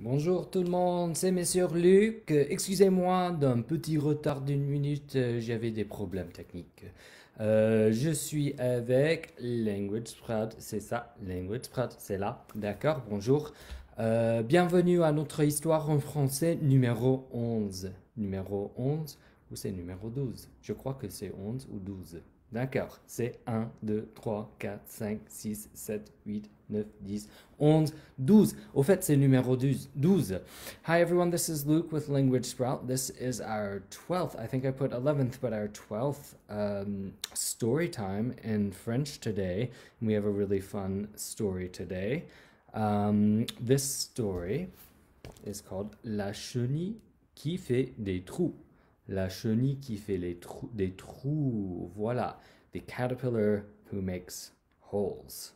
Bonjour tout le monde, c'est Monsieur Luc. Excusez-moi d'un petit retard d'une minute, euh, j'avais des problèmes techniques. Euh, je suis avec Language Sprout, c'est ça, Language Sprout, c'est là, d'accord, bonjour. Euh, bienvenue à notre histoire en français numéro 11. Numéro 11 ou c'est numéro 12 Je crois que c'est 11 ou 12. D'accord, c'est 1, 2, 3, 4, 5, 6, 7, 8, 9, 10, 11, 12. Au fait, c'est numéro 12. Hi everyone, this is Luke with Language Sprout. This is our 12th, I think I put 11th, but our 12th um, story time in French today. we have a really fun story today. Um, this story is called La chenille qui fait des trous. La chenille qui fait les trous, des trous, voilà. The caterpillar who makes holes.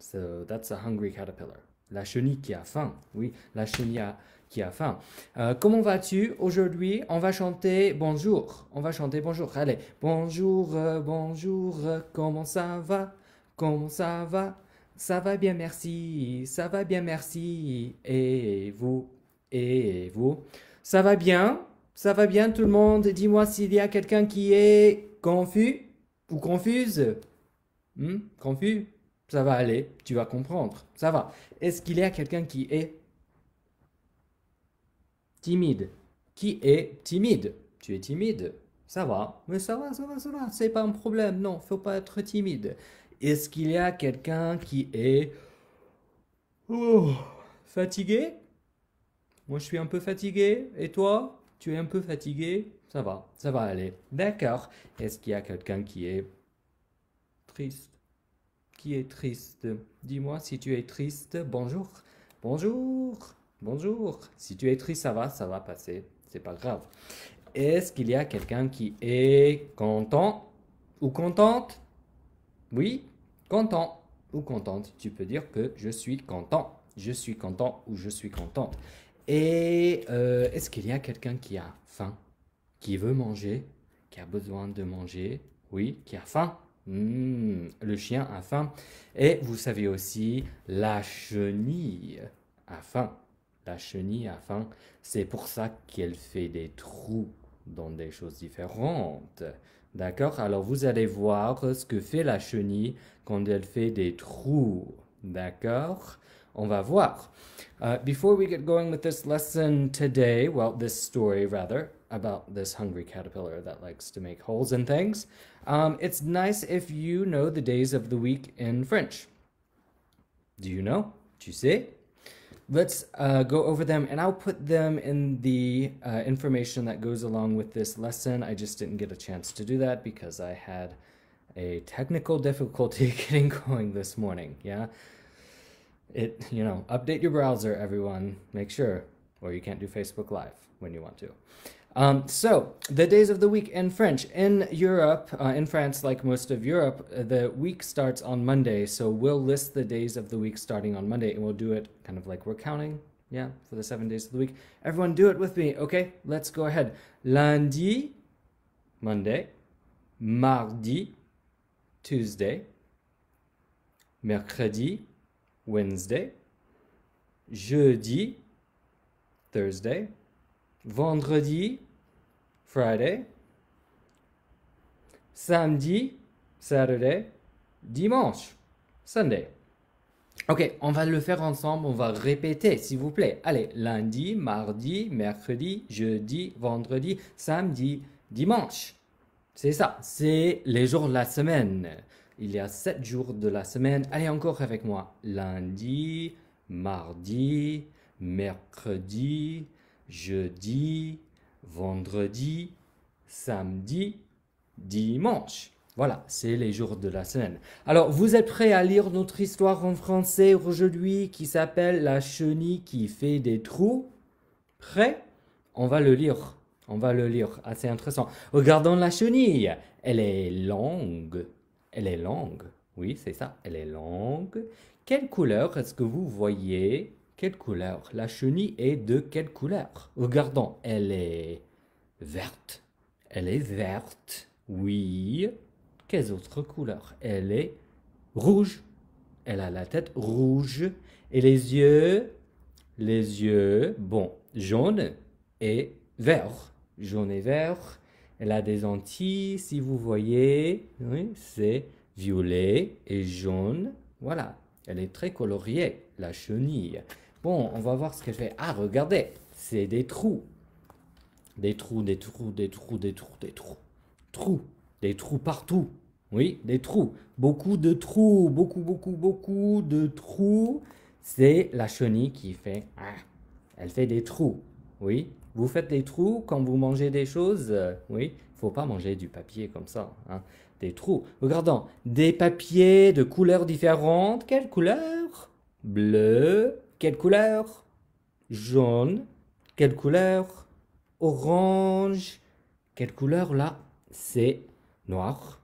So that's a hungry caterpillar. La chenille qui a faim. Oui, la chenille qui a faim. Euh, comment vas-tu aujourd'hui On va chanter bonjour. On va chanter bonjour. Allez, bonjour, euh, bonjour, euh, comment ça va Comment ça va Ça va bien, merci. Ça va bien, merci. Et vous Et vous Ça va bien Ça va bien tout le monde Dis-moi s'il y a quelqu'un qui est confus ou confuse. Hmm? Confus ça va aller, tu vas comprendre. Ça va. Est-ce qu'il y a quelqu'un qui est timide Qui est timide Tu es timide. Ça va, mais ça va, ça va, ça va. C'est pas un problème. Non, faut pas être timide. Est-ce qu'il y a quelqu'un qui est oh, fatigué Moi, je suis un peu fatigué. Et toi Tu es un peu fatigué Ça va, ça va aller. D'accord. Est-ce qu'il y a quelqu'un qui est triste qui est triste Dis-moi si tu es triste. Bonjour. Bonjour. Bonjour. Si tu es triste, ça va, ça va passer. C'est pas grave. Est-ce qu'il y a quelqu'un qui est content ou contente Oui, content ou contente. Tu peux dire que je suis content. Je suis content ou je suis contente. Et euh, est-ce qu'il y a quelqu'un qui a faim Qui veut manger Qui a besoin de manger Oui, qui a faim Hmm, le chien a faim. Et vous savez aussi, la chenille a faim. La chenille a faim. C'est pour ça qu'elle fait des trous dans des choses différentes. D'accord Alors vous allez voir ce que fait la chenille quand elle fait des trous. D'accord On va voir. Euh, before we get going with this lesson today, well, this story rather, about this hungry caterpillar that likes to make holes in things. Um, it's nice if you know the days of the week in French. Do you know? Do you see? Let's uh, go over them and I'll put them in the uh, information that goes along with this lesson. I just didn't get a chance to do that because I had a technical difficulty getting going this morning. Yeah. It, you know, update your browser, everyone. Make sure or you can't do Facebook Live when you want to. Um, so the days of the week in French in Europe, uh, in France, like most of Europe, uh, the week starts on Monday. So we'll list the days of the week starting on Monday, and we'll do it kind of like we're counting. Yeah, for the seven days of the week. Everyone, do it with me. Okay, let's go ahead. Lundi, Monday, mardi, Tuesday, mercredi, Wednesday, jeudi, Thursday, vendredi, Friday, samedi, Saturday, dimanche, Sunday. Ok, on va le faire ensemble, on va répéter, s'il vous plaît. Allez, lundi, mardi, mercredi, jeudi, vendredi, samedi, dimanche. C'est ça, c'est les jours de la semaine. Il y a sept jours de la semaine. Allez, encore avec moi. Lundi, mardi, mercredi, jeudi, vendredi, samedi, dimanche. Voilà, c'est les jours de la semaine. Alors, vous êtes prêts à lire notre histoire en français aujourd'hui qui s'appelle La chenille qui fait des trous Prêt On va le lire. On va le lire. Assez ah, intéressant. Regardons la chenille. Elle est longue. Elle est longue. Oui, c'est ça. Elle est longue. Quelle couleur est-ce que vous voyez quelle couleur La chenille est de quelle couleur Regardons, elle est verte. Elle est verte. Oui. Quelles autres couleurs Elle est rouge. Elle a la tête rouge. Et les yeux Les yeux, bon, jaune et vert. Jaune et vert. Elle a des antilles, si vous voyez. Oui, c'est violet et jaune. Voilà. Elle est très coloriée, la chenille. Bon, on va voir ce qu'elle fait. Ah, regardez, c'est des trous. Des trous, des trous, des trous, des trous, des trous. Trous. Des trous partout. Oui, des trous. Beaucoup de trous. Beaucoup, beaucoup, beaucoup de trous. C'est la chenille qui fait... Ah, elle fait des trous. Oui. Vous faites des trous quand vous mangez des choses. Oui. Faut pas manger du papier comme ça. Hein. Des trous. Regardons. Des papiers de couleurs différentes. Quelle couleur Bleu, quelle couleur Jaune. Quelle couleur Orange. Quelle couleur là C'est noir.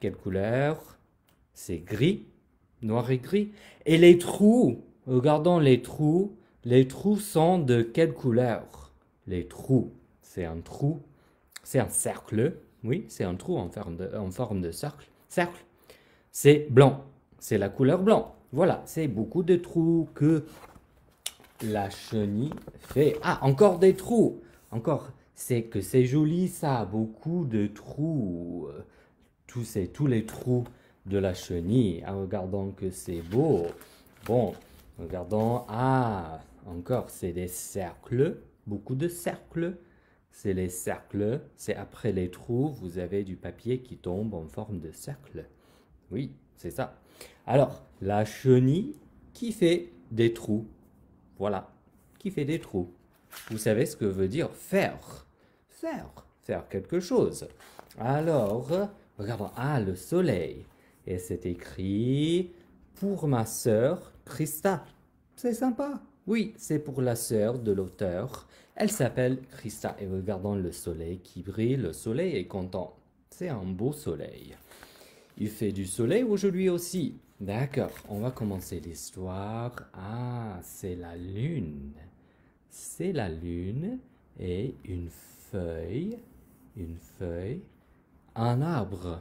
Quelle couleur C'est gris. Noir et gris. Et les trous Regardons les trous. Les trous sont de quelle couleur Les trous. C'est un trou. C'est un cercle. Oui, c'est un trou en forme de, en forme de cercle. Cercle. C'est blanc. C'est la couleur blanc. Voilà, c'est beaucoup de trous que la chenille fait. Ah, encore des trous Encore, c'est que c'est joli ça, beaucoup de trous. Tous, ces, tous les trous de la chenille. Ah, regardons que c'est beau. Bon, regardons. Ah, encore, c'est des cercles. Beaucoup de cercles. C'est les cercles. C'est après les trous, vous avez du papier qui tombe en forme de cercle. Oui, c'est ça. Alors, la chenille qui fait des trous. Voilà, qui fait des trous. Vous savez ce que veut dire faire. Faire, faire quelque chose. Alors, regardons. Ah, le soleil. Et c'est écrit pour ma sœur Christa. C'est sympa. Oui, c'est pour la sœur de l'auteur. Elle s'appelle Christa et regardons le soleil qui brille, le soleil est content. C'est un beau soleil. Il fait du soleil aujourd'hui aussi. D'accord, on va commencer l'histoire. Ah, c'est la lune. C'est la lune et une feuille. Une feuille. Un arbre.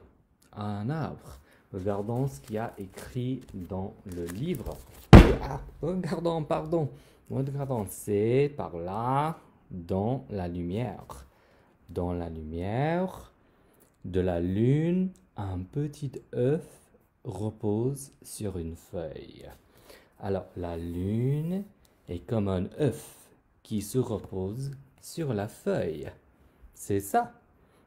Un arbre. Regardons ce qu'il y a écrit dans le livre. Ah, regardons, pardon. Regardons, c'est par là, dans la lumière. Dans la lumière, de la lune, un petit œuf repose sur une feuille. Alors la lune est comme un œuf qui se repose sur la feuille. C'est ça.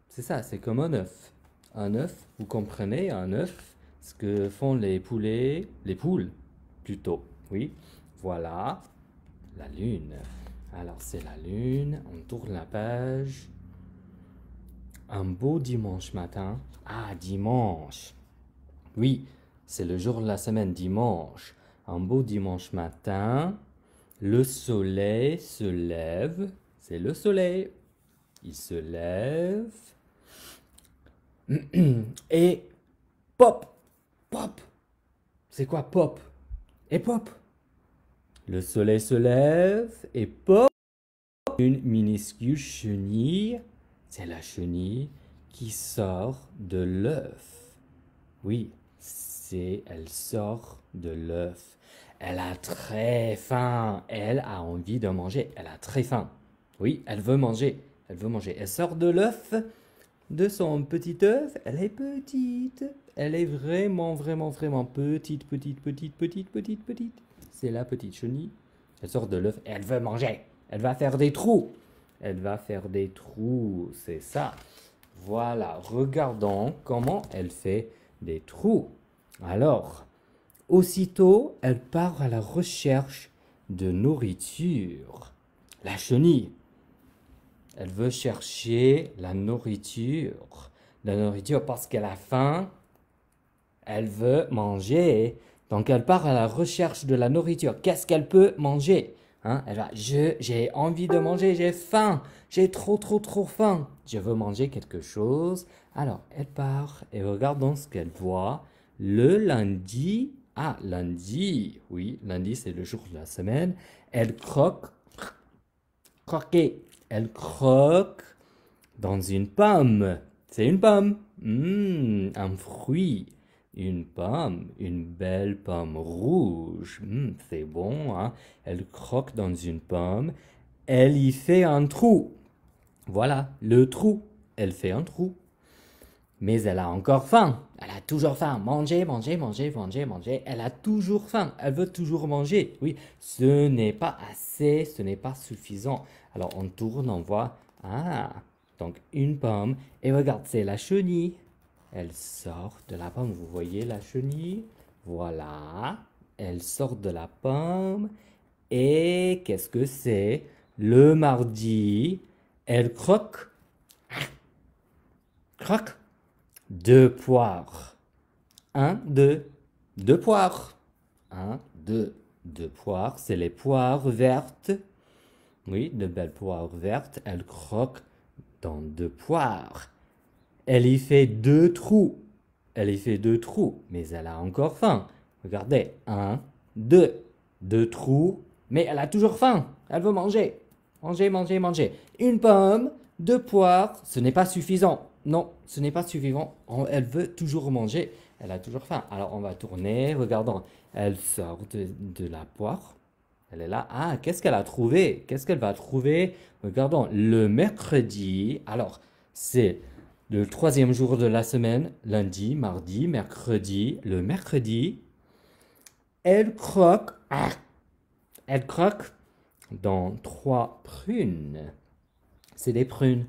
C'est ça, c'est comme un œuf. Un œuf, vous comprenez, un œuf, ce que font les poulets, les poules plutôt. Oui, voilà la lune. Alors c'est la lune, on tourne la page un beau dimanche matin. Ah, dimanche. Oui, c'est le jour de la semaine, dimanche. Un beau dimanche matin, le soleil se lève. C'est le soleil. Il se lève. Et pop, pop. C'est quoi pop Et pop. Le soleil se lève et pop. Une minuscule chenille c'est la chenille qui sort de l'œuf. Oui, c'est elle sort de l'œuf. Elle a très faim. Elle a envie de manger. Elle a très faim. Oui, elle veut manger. Elle veut manger. Elle sort de l'œuf, de son petit œuf. Elle est petite. Elle est vraiment, vraiment, vraiment petite, petite, petite, petite, petite, petite. C'est la petite chenille. Elle sort de l'œuf. Elle veut manger. Elle va faire des trous. Elle va faire des trous, c'est ça. Voilà, regardons comment elle fait des trous. Alors, aussitôt, elle part à la recherche de nourriture. La chenille. Elle veut chercher la nourriture. La nourriture parce qu'elle a faim. Elle veut manger. Donc elle part à la recherche de la nourriture. Qu'est-ce qu'elle peut manger Hein, elle va, j'ai envie de manger, j'ai faim, j'ai trop, trop, trop faim. Je veux manger quelque chose. Alors, elle part et regardons ce qu'elle voit. Le lundi, ah, lundi, oui, lundi c'est le jour de la semaine. Elle croque, croquer, elle croque dans une pomme. C'est une pomme, mmh, un fruit une pomme, une belle pomme rouge. Hmm, c'est bon, hein? Elle croque dans une pomme. Elle y fait un trou. Voilà, le trou. Elle fait un trou. Mais elle a encore faim. Elle a toujours faim. Manger, manger, manger, manger, manger. Elle a toujours faim. Elle veut toujours manger. Oui, ce n'est pas assez, ce n'est pas suffisant. Alors on tourne, on voit. Ah, donc une pomme. Et regarde, c'est la chenille. Elle sort de la pomme. Vous voyez la chenille Voilà. Elle sort de la pomme. Et qu'est-ce que c'est Le mardi, elle croque. Croque. Deux poires. Un, deux. Deux poires. Un, deux. Deux poires. C'est les poires vertes. Oui, de belles poires vertes. Elle croque dans deux poires. Elle y fait deux trous. Elle y fait deux trous, mais elle a encore faim. Regardez, un, deux. Deux trous, mais elle a toujours faim. Elle veut manger. Manger, manger, manger. Une pomme, deux poires, ce n'est pas suffisant. Non, ce n'est pas suffisant. Elle veut toujours manger. Elle a toujours faim. Alors on va tourner, regardons. Elle sort de, la poire. Elle est là. Ah, qu'est-ce qu'elle a trouvé Qu'est-ce qu'elle va trouver Regardons, le mercredi. Alors, c'est le troisième jour de la semaine, lundi, mardi, mercredi, le mercredi, elle croque, ah, elle croque dans trois prunes. C'est des prunes.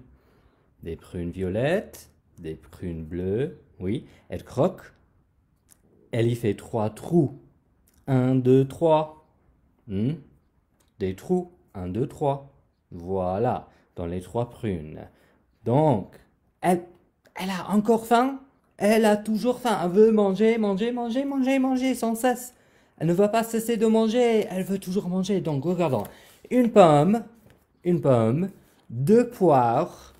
Des prunes violettes, des prunes bleues, oui. Elle croque. Elle y fait trois trous. Un, deux, trois. Hmm? Des trous. Un, deux, trois. Voilà, dans les trois prunes. Donc, elle, a encore faim, elle a toujours faim, elle veut manger, manger, manger, manger, manger sans cesse. Elle ne va pas cesser de manger, elle veut toujours manger. Donc regardons, une pomme, une pomme, deux poires,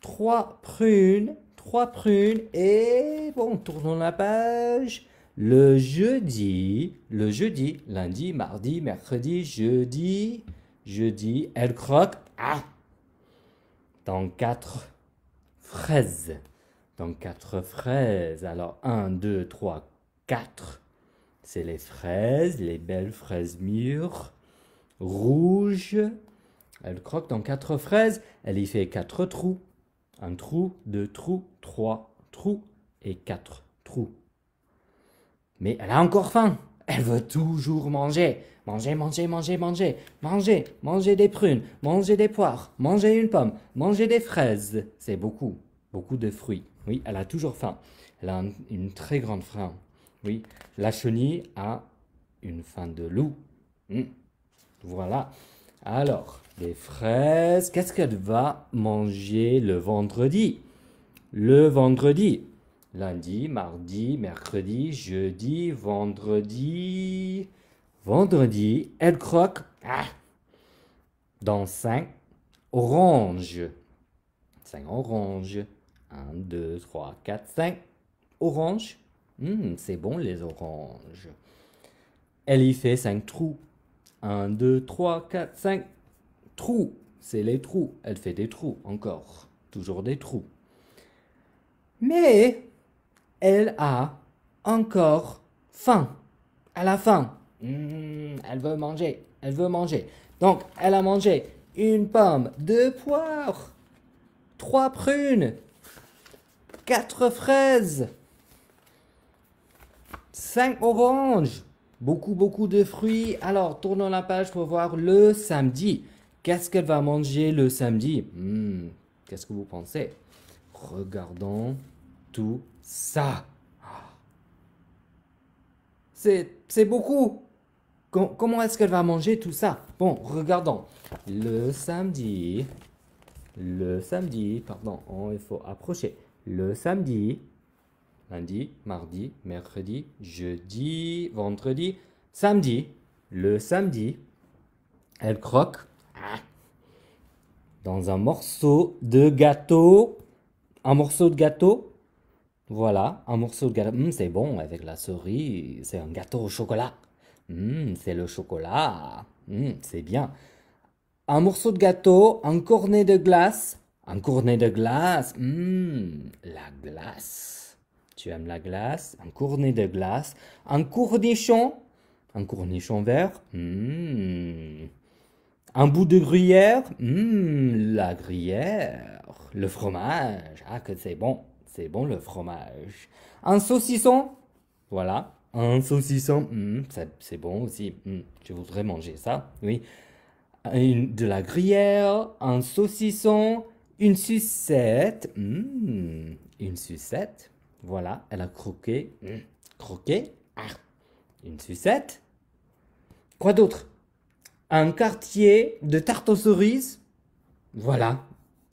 trois prunes, trois prunes et bon, tournons la page. Le jeudi, le jeudi, lundi, mardi, mercredi, jeudi, jeudi, elle croque. Ah, dans quatre fraises. Donc quatre fraises. Alors 1, 2, 3, quatre C'est les fraises, les belles fraises mûres, rouges. Elle croque dans quatre fraises. Elle y fait quatre trous. Un trou, deux trous, trois trous et quatre trous. Mais elle a encore faim. Elle veut toujours manger. Manger, manger, manger, manger. Manger, manger des prunes, manger des poires, manger une pomme, manger des fraises. C'est beaucoup, beaucoup de fruits. Oui, elle a toujours faim. Elle a une très grande faim. Oui, la chenille a une faim de loup. Hmm. Voilà. Alors, des fraises, qu'est-ce qu'elle va manger le vendredi Le vendredi, lundi, mardi, mercredi, jeudi, vendredi. Vendredi, elle croque ah, dans 5 oranges. 5 oranges. 1, 2, 3, 4, 5 oranges. Mmh, c'est bon les oranges. Elle y fait 5 trous. 1, 2, 3, 4, 5 trous. C'est les trous. Elle fait des trous encore. Toujours des trous. Mais elle a encore faim. Elle a faim. Mmh, elle veut manger, elle veut manger. Donc, elle a mangé une pomme, deux poires, trois prunes, quatre fraises, cinq oranges. Beaucoup, beaucoup de fruits. Alors, tournons la page pour voir le samedi. Qu'est-ce qu'elle va manger le samedi mmh, Qu'est-ce que vous pensez Regardons tout ça. C'est beaucoup. comment est-ce qu'elle va manger tout ça Bon, regardons. Le samedi, le samedi, pardon, oh, il faut approcher. Le samedi, lundi, mardi, mercredi, jeudi, vendredi, samedi. Le samedi, elle croque hein, dans un morceau de gâteau, un morceau de gâteau voilà, un morceau de gâteau. Hum, c'est bon avec la souris. C'est un gâteau au chocolat. Hum, c'est le chocolat. Hum, c'est bien. Un morceau de gâteau, un cornet de glace. Un cornet de glace. la glace. Tu aimes la glace Un cornet de glace. Un cornichon. Un cornichon vert. Un bout de gruyère. la gruyère. Le fromage. Ah, que c'est bon c'est bon le fromage. Un saucisson, voilà, un saucisson, hum, c'est bon aussi. Hum, je voudrais manger ça, oui. de la gruyère, un saucisson, une sucette. Hum, une sucette. Voilà, elle a croqué. Croqué. Ah, une sucette. Quoi d'autre Un quartier de tarte aux cerises. Voilà.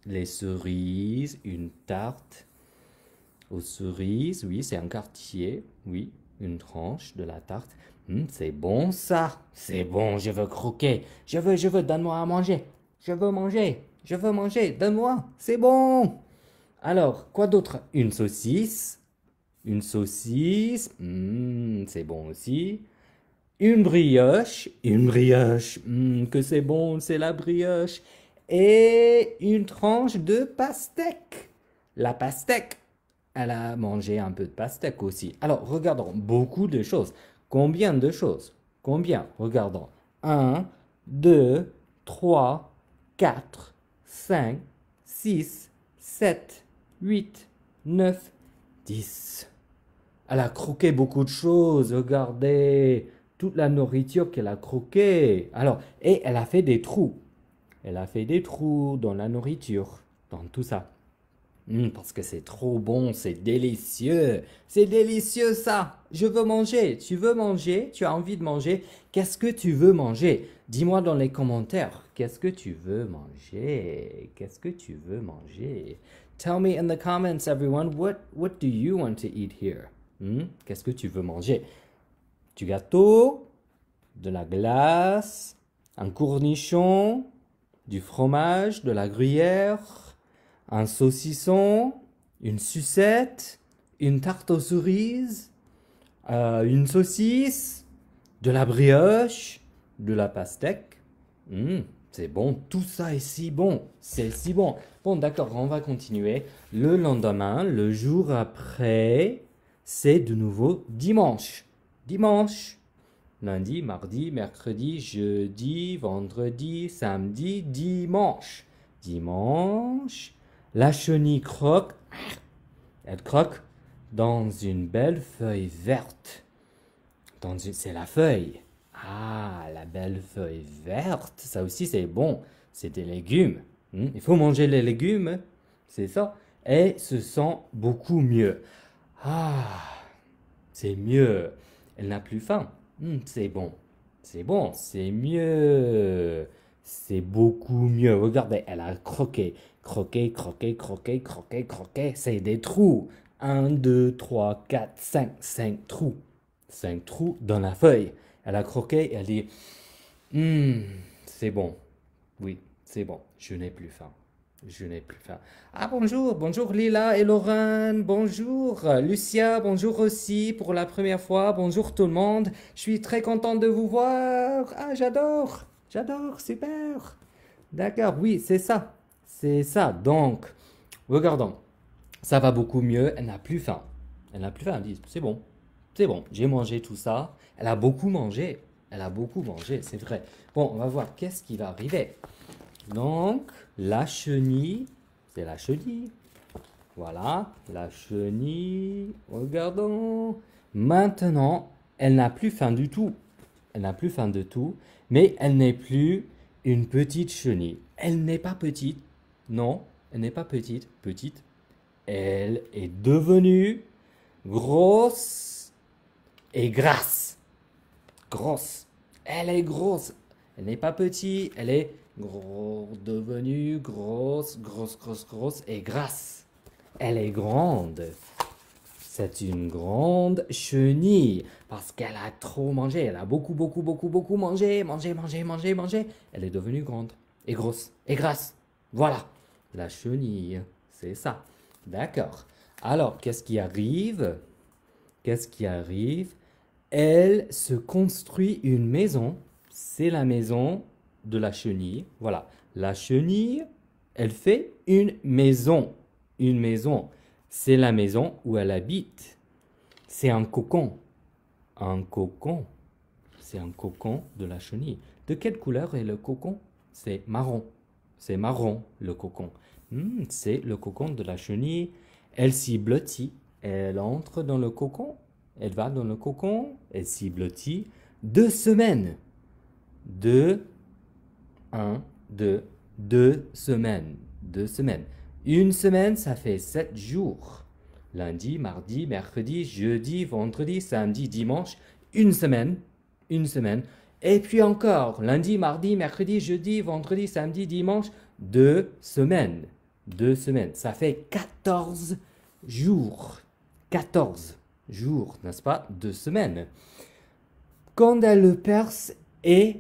Les cerises, une tarte aux cerises, oui, c'est un quartier, oui, une tranche de la tarte. Hum, c'est bon ça, c'est bon, je veux croquer, je veux, je veux, donne-moi à manger, je veux manger, je veux manger, donne-moi, c'est bon. Alors, quoi d'autre Une saucisse, une saucisse, hum, c'est bon aussi. Une brioche, une brioche, hum, que c'est bon, c'est la brioche. Et une tranche de pastèque. La pastèque, elle a mangé un peu de pastèque aussi. Alors, regardons beaucoup de choses. Combien de choses Combien Regardons. 1, 2, 3, 4, 5, 6, 7, 8, 9, 10. Elle a croqué beaucoup de choses, regardez. Toute la nourriture qu'elle a croquée. Alors, et elle a fait des trous. Elle a fait des trous dans la nourriture, dans tout ça. Hum, parce que c'est trop bon, c'est délicieux. C'est délicieux ça. Je veux manger. Tu veux manger Tu as envie de manger Qu'est-ce que tu veux manger Dis-moi dans les commentaires. Qu'est-ce que tu veux manger Qu'est-ce que tu veux manger Tell me in the comments everyone what what do you want to eat here hum, Qu'est-ce que tu veux manger Du gâteau, de la glace, un cornichon, du fromage, de la gruyère un saucisson, une sucette, une tarte aux cerises, euh, une saucisse, de la brioche, de la pastèque. Hum, c'est bon, tout ça est si bon, c'est si bon. Bon, d'accord, on va continuer. Le lendemain, le jour après, c'est de nouveau dimanche. Dimanche. Lundi, mardi, mercredi, jeudi, vendredi, samedi, dimanche. Dimanche la chenille croque, elle croque dans une belle feuille verte. C'est la feuille. Ah, la belle feuille verte, ça aussi c'est bon. C'est des légumes. Hmm, il faut manger les légumes, c'est ça. Et se sent beaucoup mieux. Ah, c'est mieux. Elle n'a plus faim. Hmm, c'est bon. C'est bon, c'est mieux c'est beaucoup mieux. Regardez, elle a croqué, croqué, croqué, croqué, croqué, croqué. C'est des trous. 1, 2, 3, 4, 5. Cinq trous. Cinq trous dans la feuille. Elle a croqué et elle dit hmm, C'est bon. Oui, c'est bon. Je n'ai plus faim. Je n'ai plus faim. Ah bonjour, bonjour Lila et Lorraine, bonjour Lucia, bonjour aussi pour la première fois, bonjour tout le monde. Je suis très contente de vous voir. Ah j'adore. J'adore, super. D'accord, oui, c'est ça. C'est ça. Donc, regardons. Ça va beaucoup mieux, elle n'a plus faim. Elle n'a plus faim, elle dit, c'est bon. C'est bon, j'ai mangé tout ça. Elle a beaucoup mangé. Elle a beaucoup mangé, c'est vrai. Bon, on va voir qu'est-ce qui va arriver. Donc, la chenille, c'est la chenille. Voilà, la chenille. Regardons. Maintenant, elle n'a plus faim du tout elle n'a plus faim de tout, mais elle n'est plus une petite chenille. Elle n'est pas petite, non, elle n'est pas petite, petite. Elle est devenue grosse et grasse. Grosse. Elle est grosse. Elle n'est pas petite, elle est gros, devenue grosse, grosse, grosse, grosse et grasse. Elle est grande. C'est une grande chenille parce qu'elle a trop mangé. Elle a beaucoup, beaucoup, beaucoup, beaucoup mangé, mangé, mangé, mangé, mangé. Elle est devenue grande et grosse et grasse. Voilà, la chenille, c'est ça. D'accord. Alors, qu'est-ce qui arrive Qu'est-ce qui arrive Elle se construit une maison. C'est la maison de la chenille. Voilà, la chenille, elle fait une maison. Une maison. C'est la maison où elle habite. C'est un cocon. Un cocon. C'est un cocon de la chenille. De quelle couleur est le cocon C'est marron. C'est marron, le cocon. Hmm, c'est le cocon de la chenille. Elle s'y blottit. Elle entre dans le cocon. Elle va dans le cocon. Elle s'y blottit. Deux semaines. Deux. Un, deux. Deux semaines. Deux semaines. Une semaine, ça fait sept jours. Lundi, mardi, mercredi, jeudi, vendredi, samedi, dimanche. Une semaine. Une semaine. Et puis encore, lundi, mardi, mercredi, jeudi, vendredi, samedi, dimanche. Deux semaines. Deux semaines. Ça fait 14 jours. 14 jours, n'est-ce pas Deux semaines. Quand elle le perce et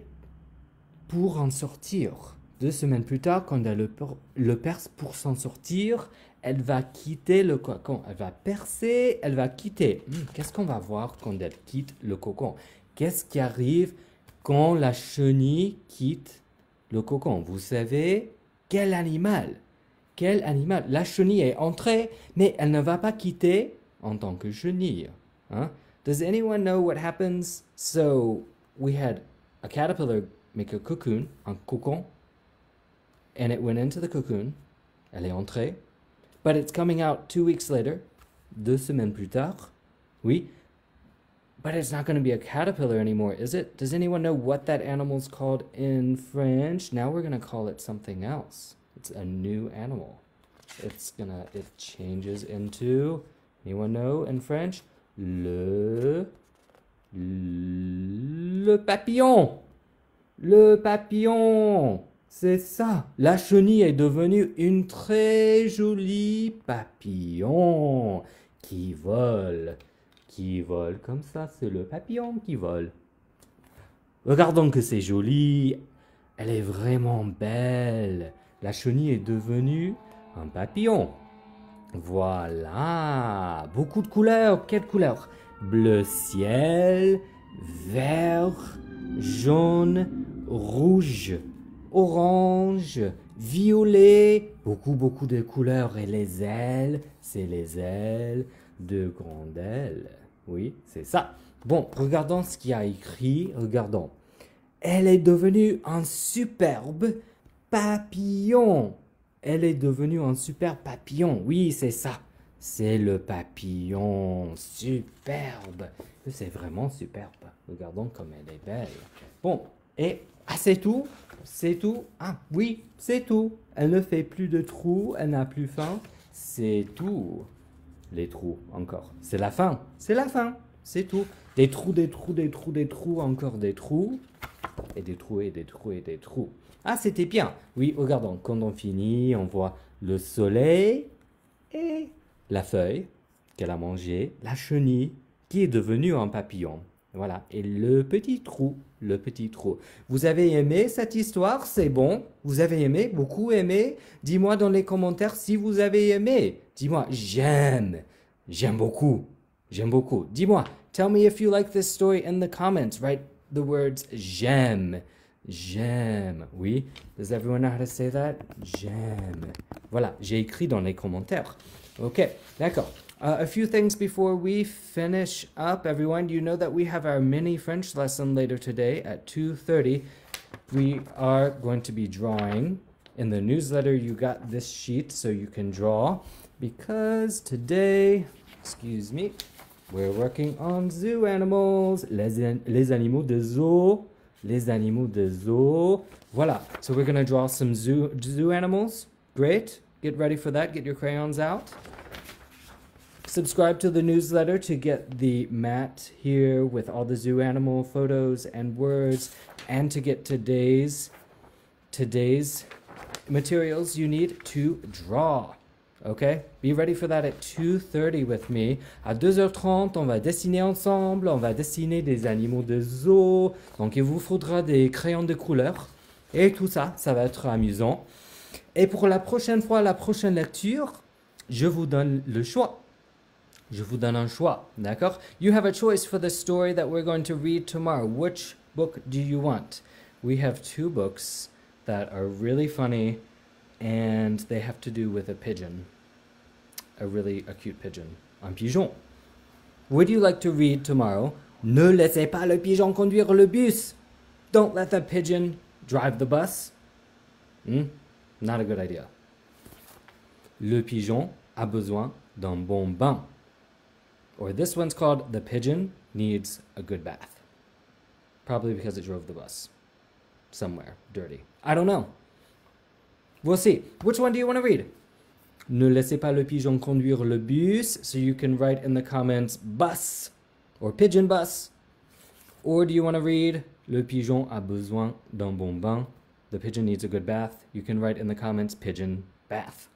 pour en sortir. Deux semaines plus tard, quand elle le, perce pour s'en sortir, elle va quitter le cocon. Elle va percer, elle va quitter. Hmm, qu'est-ce qu'on va voir quand elle quitte le cocon Qu'est-ce qui arrive quand la chenille quitte le cocon Vous savez quel animal Quel animal La chenille est entrée, mais elle ne va pas quitter en tant que chenille. Hein? Does anyone know what happens? So we had a caterpillar make a cocoon, un cocon, and it went into the cocoon. Elle est entrée. But it's coming out two weeks later, deux semaines plus tard. Oui. But it's not going to be a caterpillar anymore, is it? Does anyone know what that animal's called in French? Now we're going to call it something else. It's a new animal. It's gonna, it changes into, anyone know in French? Le, le papillon. Le papillon. C'est ça, la chenille est devenue une très jolie papillon qui vole. Qui vole comme ça, c'est le papillon qui vole. Regardons que c'est joli. Elle est vraiment belle. La chenille est devenue un papillon. Voilà. Beaucoup de couleurs. Quelles couleurs Bleu ciel, vert, jaune, rouge orange, violet, beaucoup beaucoup de couleurs et les ailes, c'est les ailes de grande ailes. Oui, c'est ça. Bon, regardons ce qu'il a écrit, regardons. Elle est devenue un superbe papillon. Elle est devenue un superbe papillon. Oui, c'est ça. C'est le papillon superbe. C'est vraiment superbe. Regardons comme elle est belle. Bon, et ah, c'est tout C'est tout Ah, oui, c'est tout. Elle ne fait plus de trous, elle n'a plus faim. C'est tout. Les trous, encore. C'est la fin. C'est la fin. C'est tout. Des trous, des trous, des trous, des trous, encore des trous. Et des trous, et des trous, et des trous. Ah, c'était bien. Oui, regardons. Quand on finit, on voit le soleil et la feuille qu'elle a mangée, la chenille qui est devenue un papillon. Voilà. Et le petit trou, le petit trou. Vous avez aimé cette histoire C'est bon Vous avez aimé Beaucoup aimé Dis-moi dans les commentaires si vous avez aimé. Dis-moi, j'aime. J'aime beaucoup. J'aime beaucoup. Dis-moi, tell me if you like this story in the comments. Write the words j'aime. J'aime. Oui. Does everyone know how to say that? J'aime. Voilà, j'ai écrit dans les commentaires. Ok, d'accord. Uh, a few things before we finish up, everyone. You know that we have our mini French lesson later today at 2.30. We are going to be drawing. In the newsletter, you got this sheet so you can draw because today, excuse me, we're working on zoo animals, les, les animaux de zoo, les animaux de zoo. Voila, so we're gonna draw some zoo, zoo animals. Great, get ready for that, get your crayons out. Subscribe to the newsletter to get the mat here with all the zoo animal photos and words and to get today's today's materials you need to draw. Okay, Be ready for that at 2.30 with me. À 2h30, on va dessiner ensemble, on va dessiner des animaux de zoo. Donc, il vous faudra des crayons de couleur. Et tout ça, ça va être amusant. Et pour la prochaine fois, la prochaine lecture, je vous donne le choix. Je vous donne un choix, d'accord? You have a choice for the story that we're going to read tomorrow. Which book do you want? We have two books that are really funny and they have to do with a pigeon, a really acute pigeon, un pigeon. Would you like to read tomorrow? Ne laissez pas le pigeon conduire le bus. Don't let the pigeon drive the bus. Hmm? Not a good idea. Le pigeon a besoin d'un bon bain. Or this one's called The Pigeon Needs a Good Bath. Probably because it drove the bus somewhere dirty. I don't know. We'll see. Which one do you want to read? Ne laissez pas le pigeon conduire le bus. So you can write in the comments bus or pigeon bus. Or do you want to read Le pigeon a besoin d'un bon bain? The pigeon needs a good bath. You can write in the comments pigeon bath.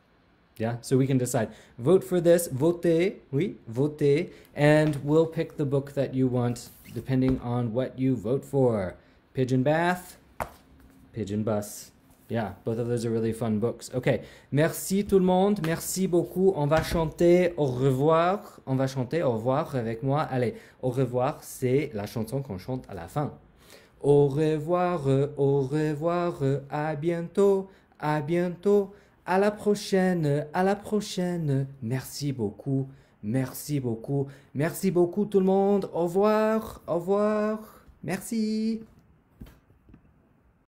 Yeah, so we can decide vote for this, votez, oui, votez, and we'll pick the book that you want depending on what you vote for. Pigeon Bath, Pigeon Bus. Yeah, both of those are really fun books. Okay, merci tout le monde, merci beaucoup. On va chanter au revoir. On va chanter au revoir avec moi. Allez, au revoir, c'est la chanson qu'on chante à la fin. Au revoir, au revoir, à bientôt, à bientôt. À la prochaine, à la prochaine. Merci beaucoup, merci beaucoup, merci beaucoup tout le monde. Au revoir, au revoir. Merci.